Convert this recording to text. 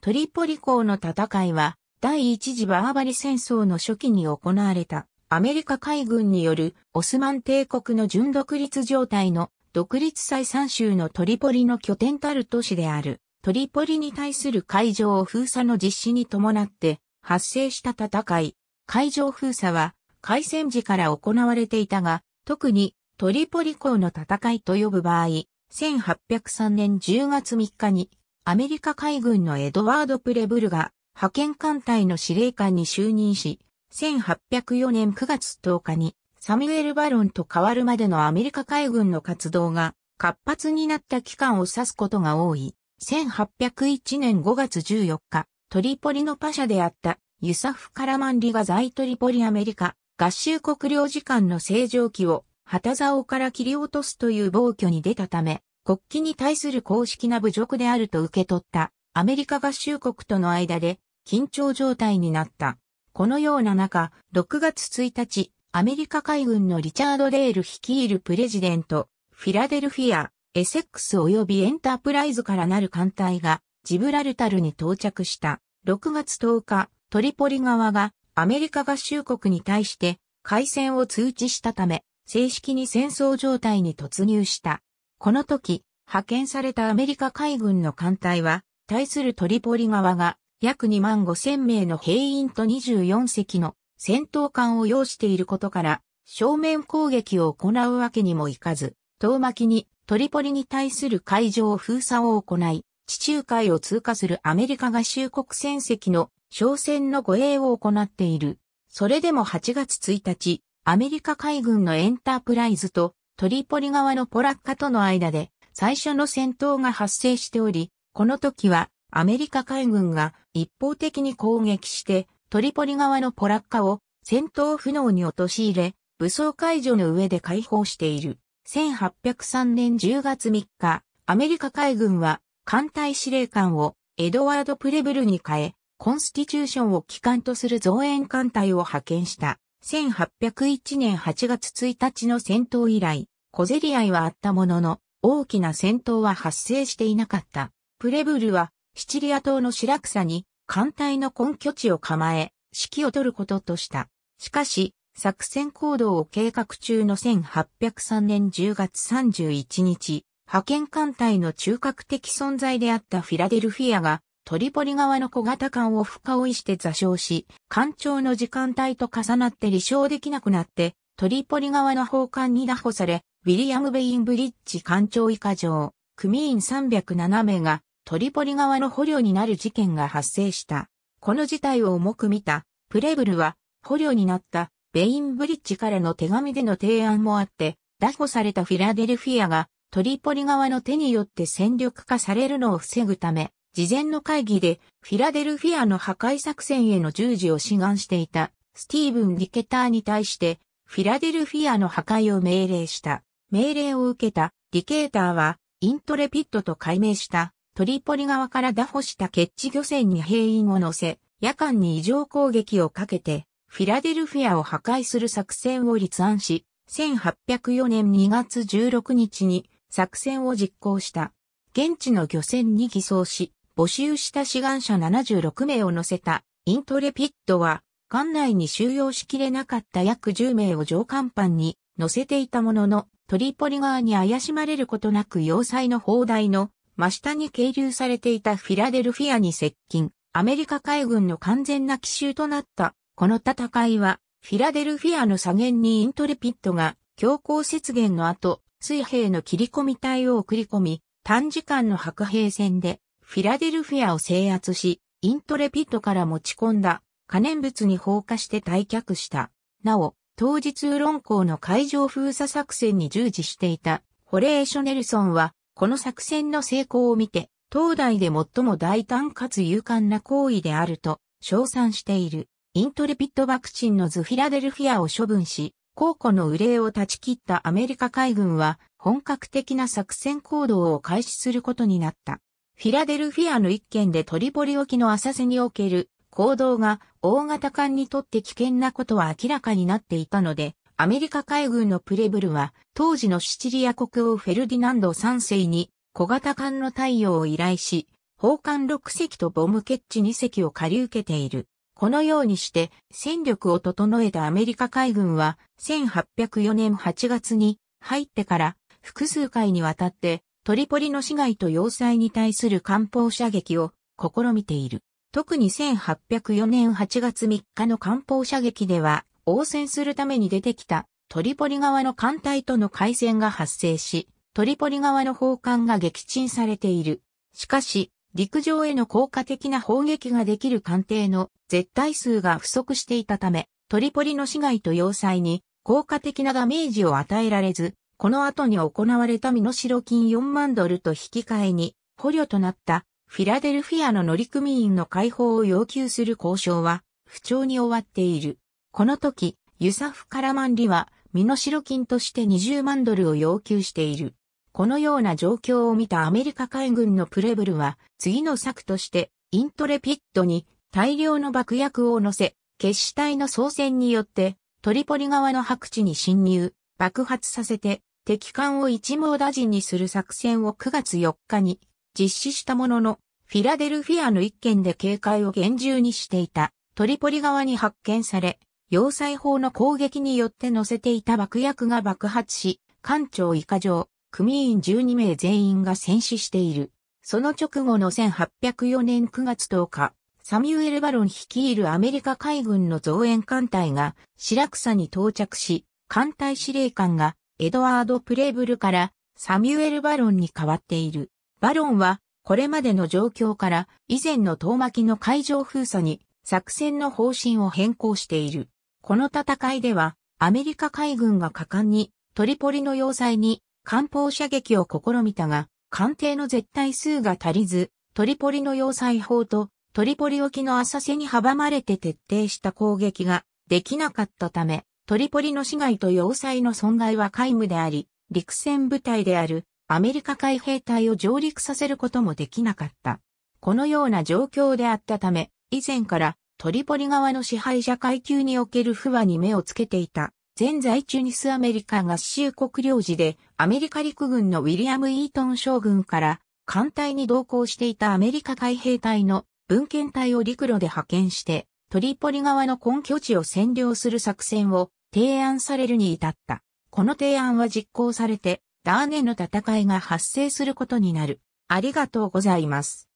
トリポリ港の戦いは、第一次バーバリ戦争の初期に行われた、アメリカ海軍によるオスマン帝国の純独立状態の独立再三州のトリポリの拠点たる都市である、トリポリに対する海上封鎖の実施に伴って発生した戦い。海上封鎖は海戦時から行われていたが、特にトリポリ港の戦いと呼ぶ場合、1803年10月3日にアメリカ海軍のエドワード・プレブルが派遣艦隊の司令官に就任し、1804年9月10日にサミュエル・バロンと変わるまでのアメリカ海軍の活動が活発になった期間を指すことが多い。1801年5月14日、トリポリのパシャであったユサフ・カラマンリが在トリポリアメリカ合衆国領事館の正常期を旗竿から切り落とすという暴挙に出たため、国旗に対する公式な侮辱であると受け取ったアメリカ合衆国との間で緊張状態になった。このような中、6月1日、アメリカ海軍のリチャード・レール率いるプレジデント、フィラデルフィア、エセックス及びエンタープライズからなる艦隊がジブラルタルに到着した。6月10日、トリポリ側がアメリカ合衆国に対して開戦を通知したため、正式に戦争状態に突入した。この時、派遣されたアメリカ海軍の艦隊は、対するトリポリ側が、約2万5千名の兵員と24隻の戦闘艦を要していることから、正面攻撃を行うわけにもいかず、遠巻きにトリポリに対する海上封鎖を行い、地中海を通過するアメリカ合衆国船績の商船の護衛を行っている。それでも8月1日、アメリカ海軍のエンタープライズとトリポリ側のポラッカとの間で最初の戦闘が発生しており、この時はアメリカ海軍が一方的に攻撃してトリポリ側のポラッカを戦闘不能に陥れ、武装解除の上で解放している。1803年10月3日、アメリカ海軍は艦隊司令官をエドワード・プレブルに変え、コンスティチューションを機関とする増援艦隊を派遣した。1801年8月1日の戦闘以来、小競り合いはあったものの、大きな戦闘は発生していなかった。プレブルは、シチリア島のシラクサに、艦隊の根拠地を構え、指揮を取ることとした。しかし、作戦行動を計画中の1803年10月31日、派遣艦隊の中核的存在であったフィラデルフィアがトリポリ側の小型艦を深追いして座礁し、干潮の時間帯と重なって離礁できなくなって、トリポリ側の砲艦に拿捕され、ウィリアム・ベインブリッジ艦長以下上、組員307名がトリポリ側の捕虜になる事件が発生した。この事態を重く見た、プレブルは捕虜になったベインブリッジからの手紙での提案もあって、拿捕されたフィラデルフィアがトリポリ側の手によって戦力化されるのを防ぐため、事前の会議でフィラデルフィアの破壊作戦への従事を志願していたスティーブン・ディケターに対してフィラデルフィアの破壊を命令した。命令を受けたディケーターはイントレピッドと改名したトリポリ側から打破した決地漁船に兵員を乗せ、夜間に異常攻撃をかけて、フィラデルフィアを破壊する作戦を立案し、1804年2月16日に作戦を実行した。現地の漁船に偽装し、募集した志願者76名を乗せたイントレピッドは、艦内に収容しきれなかった約10名を上甲板に乗せていたものの、トリポリ側に怪しまれることなく要塞の砲台の真下に係留されていたフィラデルフィアに接近、アメリカ海軍の完全な奇襲となった。この戦いは、フィラデルフィアの左舷にイントレピッドが強行雪原の後、水兵の切り込み隊を送り込み、短時間の白兵戦でフィラデルフィアを制圧し、イントレピットから持ち込んだ可燃物に放火して退却した。なお、当日ウロン港の海上封鎖作戦に従事していたホレーショ・ネルソンは、この作戦の成功を見て、東大で最も大胆かつ勇敢な行為であると称賛している。イントレピットワクチンのズフィラデルフィアを処分し、高校の憂いを断ち切ったアメリカ海軍は本格的な作戦行動を開始することになった。フィラデルフィアの一軒でトリポリ沖の浅瀬における行動が大型艦にとって危険なことは明らかになっていたので、アメリカ海軍のプレブルは当時のシチリア国王フェルディナンド3世に小型艦の対応を依頼し、砲艦6隻とボムケッチ2隻を借り受けている。このようにして戦力を整えたアメリカ海軍は1804年8月に入ってから複数回にわたってトリポリの市街と要塞に対する艦砲射撃を試みている。特に1804年8月3日の艦砲射撃では、応戦するために出てきたトリポリ側の艦隊との海戦が発生し、トリポリ側の砲艦が撃沈されている。しかし、陸上への効果的な砲撃ができる艦艇の絶対数が不足していたため、トリポリの市街と要塞に効果的なダメージを与えられず、この後に行われた身代金4万ドルと引き換えに、捕虜となったフィラデルフィアの乗組員の解放を要求する交渉は不調に終わっている。この時、ユサフ・カラマンリは身代金として20万ドルを要求している。このような状況を見たアメリカ海軍のプレブルは次の策としてイントレピッドに大量の爆薬を乗せ、決死隊の操船によってトリポリ側の白地に侵入、爆発させて敵艦を一網打尽にする作戦を9月4日に実施したものの、フィラデルフィアの一件で警戒を厳重にしていたトリポリ側に発見され、要塞砲の攻撃によって乗せていた爆薬が爆発し、艦長以下上、組員12名全員が戦死している。その直後の1804年9月10日、サミュエル・バロン率いるアメリカ海軍の増援艦隊が、白草に到着し、艦隊司令官がエドワード・プレーブルからサミュエル・バロンに変わっている。バロンは、これまでの状況から以前の遠巻きの海上封鎖に作戦の方針を変更している。この戦いでは、アメリカ海軍が果敢にトリポリの要塞に艦砲射撃を試みたが、艦艇の絶対数が足りず、トリポリの要塞砲とトリポリ沖の浅瀬に阻まれて徹底した攻撃ができなかったため、トリポリの市街と要塞の損害は皆無であり、陸戦部隊であるアメリカ海兵隊を上陸させることもできなかった。このような状況であったため、以前からトリポリ側の支配者階級における不和に目をつけていた。現在中にスアメリカ合衆国領事でアメリカ陸軍のウィリアム・イートン将軍から艦隊に同行していたアメリカ海兵隊の文献隊を陸路で派遣してトリポリ側の根拠地を占領する作戦を提案されるに至った。この提案は実行されて、ダーネの戦いが発生することになる。ありがとうございます。